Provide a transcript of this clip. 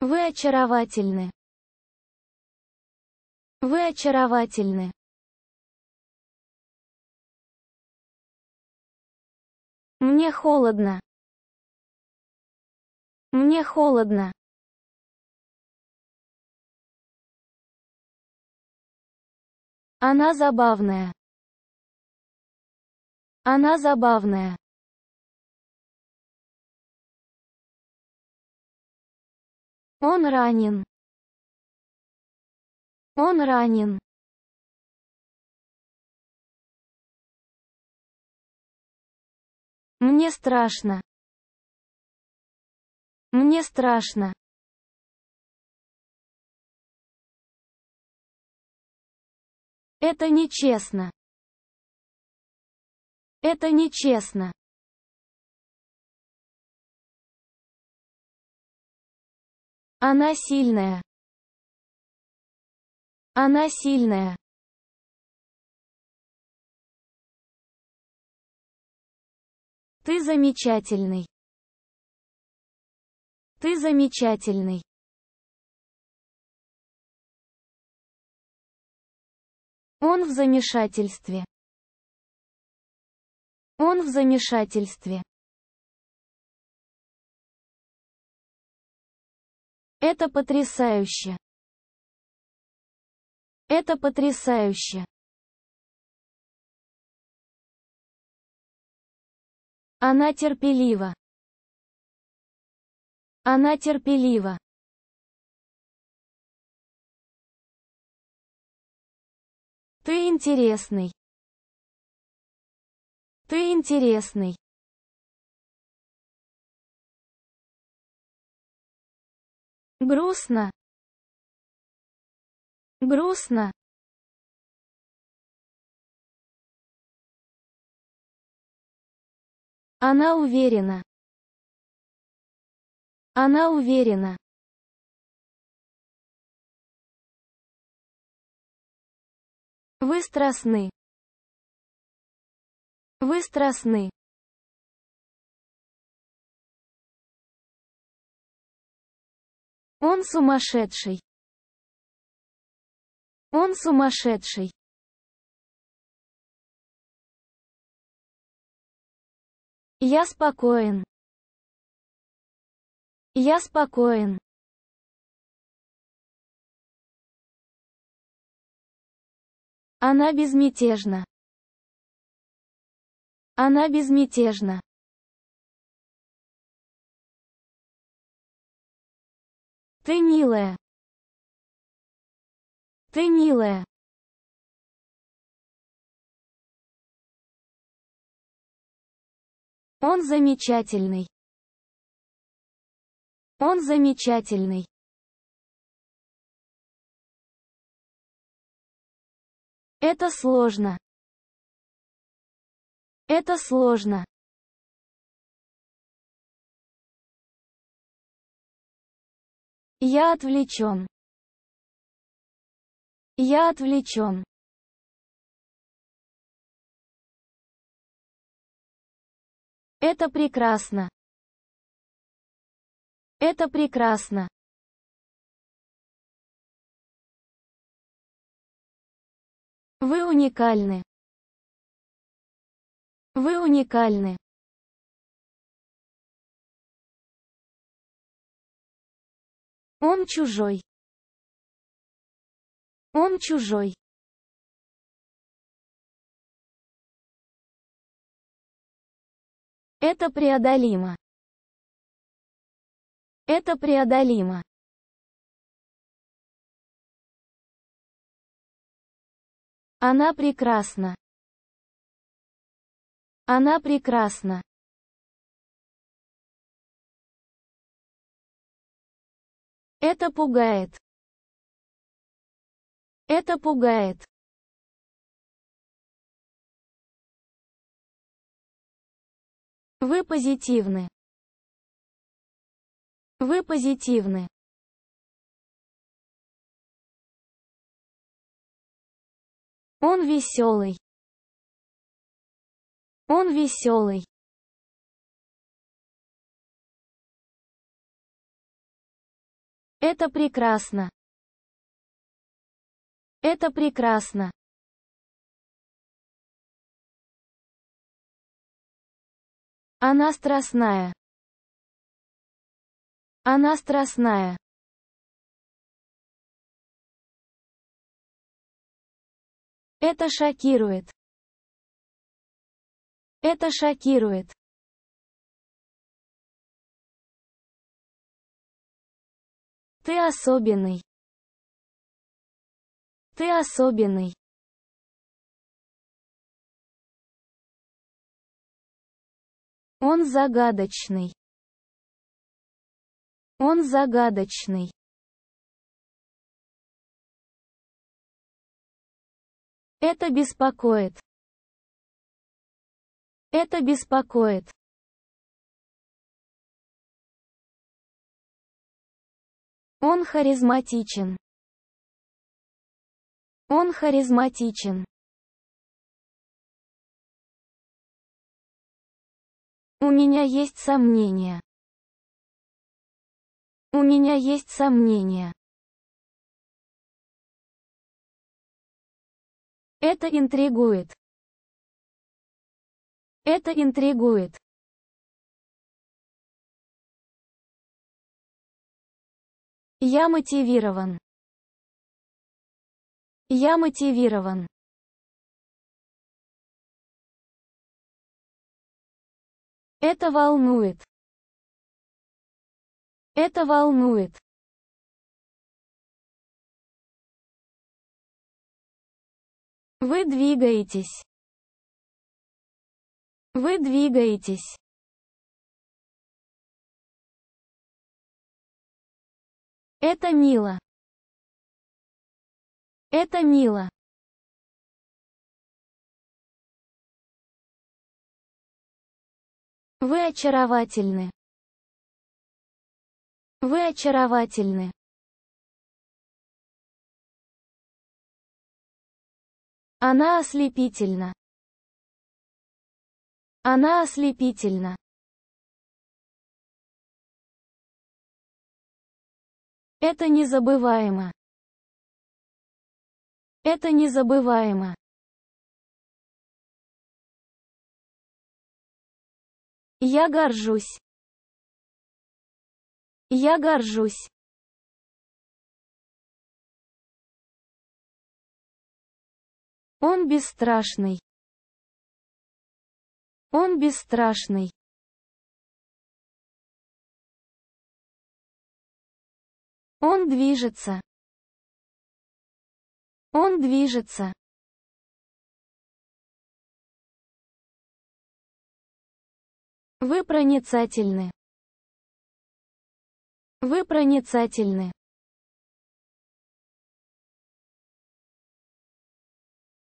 Вы очаровательны. Вы очаровательны. Мне холодно. Мне холодно. Она забавная. Она забавная. Он ранен. Он ранен. Мне страшно. Мне страшно. Это нечестно. Это нечестно. Она сильная. Она сильная. Ты замечательный. Ты замечательный. Он в замешательстве. Он в замешательстве. Это потрясающе. Это потрясающе. Она терпелива. Она терпелива. Ты интересный. Ты интересный. грустно грустно Она уверена. Она уверена. Вы страстны. Вы страстны. Он сумасшедший. Он сумасшедший. Я спокоен. Я спокоен. Она безмятежна. Она безмятежна. Ты милая. Ты милая. Он замечательный. Он замечательный. Это сложно. Это сложно. Я отвлечен. Я отвлечен. Это прекрасно. Это прекрасно. Вы уникальны. Вы уникальны. Он чужой. Он чужой. Это преодолимо. Это преодолимо. Она прекрасна. Она прекрасна. Это пугает. Это пугает. Вы позитивны. Вы позитивны. Он веселый. Он веселый. Это прекрасно. Это прекрасно. Она страстная. Она страстная. Это шокирует. Это шокирует. Ты особенный. Ты особенный. Он загадочный. Он загадочный. Это беспокоит. Это беспокоит. Он харизматичен. Он харизматичен. У меня есть сомнения. У меня есть сомнения. Это интригует. Это интригует. Я мотивирован. Я мотивирован. Это волнует. Это волнует. Вы двигаетесь. Вы двигаетесь. Это мило. Это мило. Вы очаровательны. Вы очаровательны. Она ослепительна. Она ослепительна. Это незабываемо. Это незабываемо. Я горжусь. Я горжусь. Он бесстрашный. Он бесстрашный. Он движется. Он движется. Вы проницательны. Вы проницательны.